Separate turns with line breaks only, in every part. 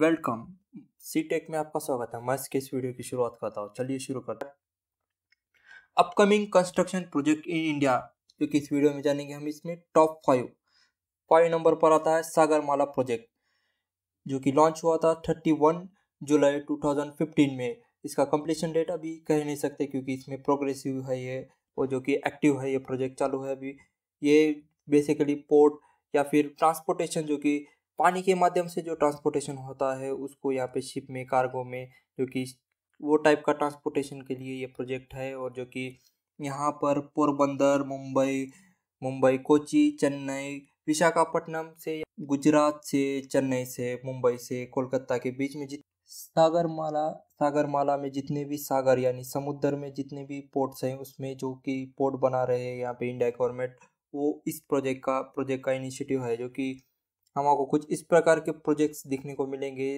welcome सी take में आपका स्वागत है मैं इसके इस वीडियो की शुरुआत करता हूँ चलिए शुरू करते हैं upcoming construction project in India जो कि इस वीडियो में जानेंगे हम इसमें टॉप फाइव फाइव नंबर पर आता है सागरमाला प्रोजेक्ट जो कि लॉन्च हुआ था thirty one July two thousand fifteen में इसका कंप्लीशन डेट अभी कह नहीं सकते क्योंकि इसमें प्रोग्रेसिव है ये और जो कि एक्टिव है ये प्रोजेक्ट चालू है अभी ये बेसिकली पोर्ट या फिर ट्रांसपोर्टेशन जो कि पानी के माध्यम से जो ट्रांसपोर्टेशन होता है उसको यहाँ पे शिप में कार्गो में जो कि वो टाइप का ट्रांसपोर्टेशन के लिए ये प्रोजेक्ट है और जो कि यहाँ पर पोरबंदर मुंबई मुंबई कोची चेन्नई विशाखापट्टनम से गुजरात से चेन्नई से मुंबई से कोलकाता के बीच में जित सागरमाला सागरमाला में जितने भी सागर यानी समुद्र में जितने भी पोर्ट्स हैं उसमें जो कि पोर्ट बना रहे हैं यहाँ पे इंडिया गवर्नमेंट वो इस प्रोजेक्ट का प्रोजेक्ट का इनिशिएटिव है जो कि आपको कुछ इस प्रकार के प्रोजेक्ट्स देखने को मिलेंगे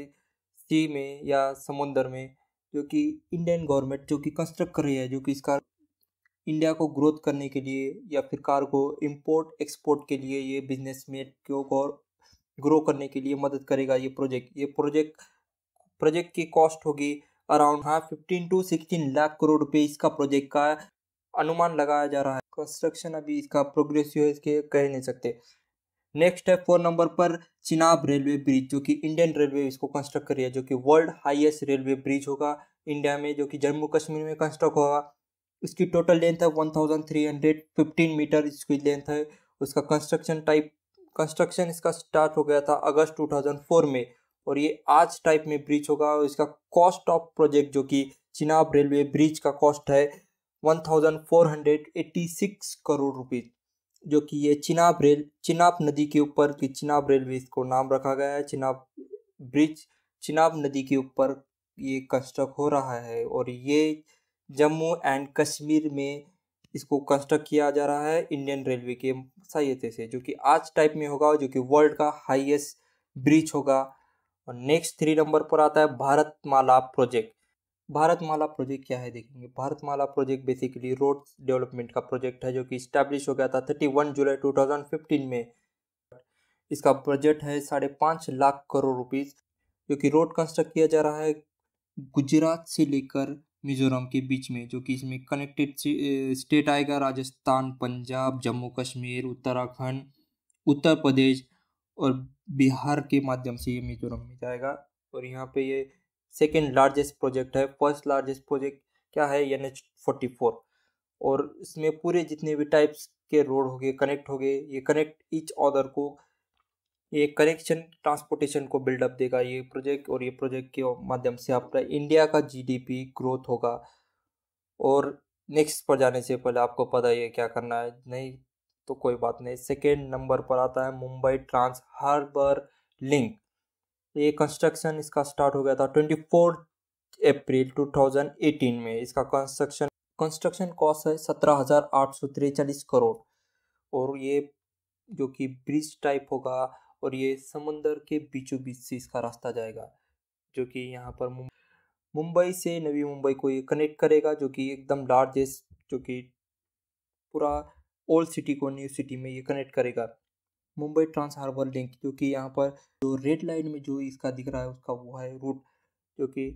सी में या समुंदर में जो कि इंडियन गवर्नमेंट जो कि कंस्ट्रक्ट कर रही है जो कि इसका इंडिया को ग्रोथ करने के लिए या फिर कार को इम्पोर्ट एक्सपोर्ट के लिए ये बिजनेस में को ग्रो करने के लिए मदद करेगा ये प्रोजेक्ट ये प्रोजेक्ट प्रोजेक्ट की कॉस्ट होगी अराउंड हाँ fifteen to sixteen lakh crore रुपये इसका प्रोजेक्ट का अनुमान लगाया जा रहा है कंस्ट्रक्शन अभी इसका प्रोग्रेसिव है इसके कह नहीं सकते नेक्स्ट है फोर नंबर पर चिनाब रेलवे ब्रिज जो कि इंडियन रेलवे इसको कंस्ट्रक्ट रही है जो कि वर्ल्ड हाईएस्ट रेलवे ब्रिज होगा इंडिया में जो कि जम्मू कश्मीर में कंस्ट्रक्ट होगा इसकी टोटल लेंथ है one thousand three hundred fifteen metre इसकी लेंथ है उसका कंस्ट्रक्शन टाइप कंस्ट्रक्शन इसका स्टार्ट हो गया था अगस्त फोर में और ये आज टाइप में ब्रिज होगा और इसका कॉस्ट ऑफ प्रोजेक्ट जो कि चिनाब रेलवे ब्रिज का कॉस्ट है सिक्स करोड़ रुपीज जो कि ये चिनाब रेल चिनाब नदी के ऊपर की चिनाब रेलवे इसको नाम रखा गया है चिनाब ब्रिज चिनाब नदी के ऊपर ये कंस्ट्रक्ट हो रहा है और ये जम्मू एंड कश्मीर में इसको कंस्ट्रक्ट किया जा रहा है इंडियन रेलवे के सहायते से जो कि आज टाइप में होगा जो कि वर्ल्ड का हाईएस्ट ब्रिज होगा और नेक्स्ट थ्री नंबर पर आता है भारत माला प्रोजेक्ट भारत माला प्रोजेक्ट क्या है देखेंगे भारत माला प्रोजेक्ट बेसिकली रोड डेवलपमेंट का प्रोजेक्ट है जो कि स्टैब्लिश हो गया था thirty one July two thousand fifteen में इसका बजट है साढ़े पाँच लाख करोड़ रुपीज़ जो कि रोड कंस्ट्रक्ट किया जा रहा है गुजरात से लेकर मिजोरम के बीच में जो कि इसमें कनेक्टेड स्टेट आएगा राजस्थान पंजाब जम्मू कश्मीर उत्तराखंड उत्तर प्रदेश और बिहार के माध्यम से ये मिजोरम में जाएगा और यहाँ पे ये सेकेंड लार्जेस्ट प्रोजेक्ट है फर्स्ट लार्जेस्ट प्रोजेक्ट क्या है एन एच फोर्टी फोर और इसमें पूरे जितने भी टाइप्स के रोड हो गए कनेक्ट हो गए ये कनेक्ट ईच ऑदर को ये कनेक्शन ट्रांसपोर्टेशन को बिल्डअप देगा ये प्रोजेक्ट और ये प्रोजेक्ट के माध्यम से आपका इंडिया का जीडीपी ग्रोथ होगा और नेक्स्ट पर जाने से पहले आपको पता है क्या करना है नहीं तो कोई बात नहीं सेकेंड नंबर पर आता है मुंबई ट्रांस हार्बर लिंक तो ये कंस्ट्रक्शन इसका स्टार्ट हो गया था ट्वेंटी फोर्थ अप्रैल 2018 में इसका कंस्ट्रक्शन कंस्ट्रक्शन कॉस्ट है सत्रह हज़ार आठ सौ तिरचालीस करोड़ और ये जो कि ब्रिज टाइप होगा और ये समंदर के बीचों बीच से इसका रास्ता जाएगा जो कि यहाँ पर मुंबई से नवी मुंबई को ये कनेक्ट करेगा जो कि एकदम लार्जेस्ट जो कि पूरा ओल्ड सिटी को न्यू सिटी में ये कनेक्ट करेगा मुंबई ट्रांस हार्बर लिंक जो कि यहाँ पर जो रेड लाइन में जो इसका दिख रहा है उसका वो है रूट जो कि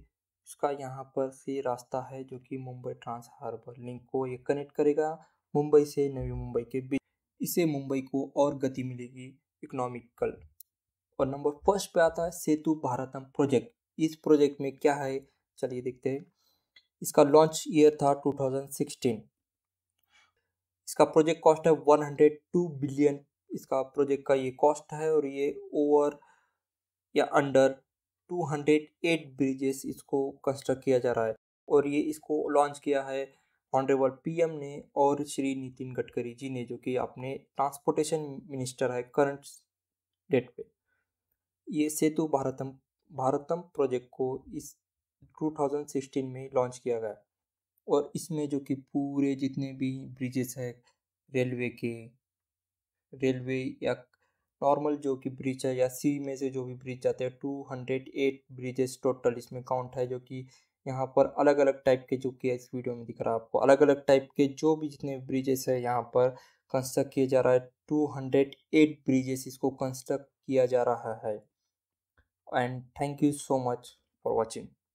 उसका यहाँ पर से रास्ता है जो कि मुंबई ट्रांस हार्बर लिंक को ये कनेक्ट करेगा मुंबई से नवी मुंबई के बीच इससे मुंबई को और गति मिलेगी इकोनॉमिकल और नंबर फर्स्ट पे आता है सेतु भारतम प्रोजेक्ट इस प्रोजेक्ट में क्या है चलिए देखते हैं इसका लॉन्च ईयर था 2016 इसका प्रोजेक्ट कॉस्ट है 102 बिलियन इसका प्रोजेक्ट का ये कॉस्ट है और ये ओवर या अंडर 208 ब्रिजेस इसको कंस्ट्रक्ट किया जा रहा है और ये इसको लॉन्च किया है ऑनरेबल पीएम ने और श्री नितिन गडकरी जी ने जो कि अपने ट्रांसपोर्टेशन मिनिस्टर है करंट डेट पे ये सेतु भारतम भारतम प्रोजेक्ट को इस 2016 में लॉन्च किया गया और इसमें जो कि पूरे जितने भी ब्रिजेस है रेलवे के रेलवे या नॉर्मल जो कि ब्रिज है या सी में से जो भी ब्रिज जाते हैं two hundred eight bridges total इसमें काउंट है जो कि यहाँ पर अलग अलग टाइप के जो कि इस वीडियो में दिख रहा है आपको अलग अलग टाइप के जो भी जितने ब्रिजेस है यहाँ पर कंस्ट्रक्ट किया जा रहा है टू हंड्रेड एट ब्रिजेस इसको कंस्ट्रक्ट किया जा रहा है and thank you so much for watching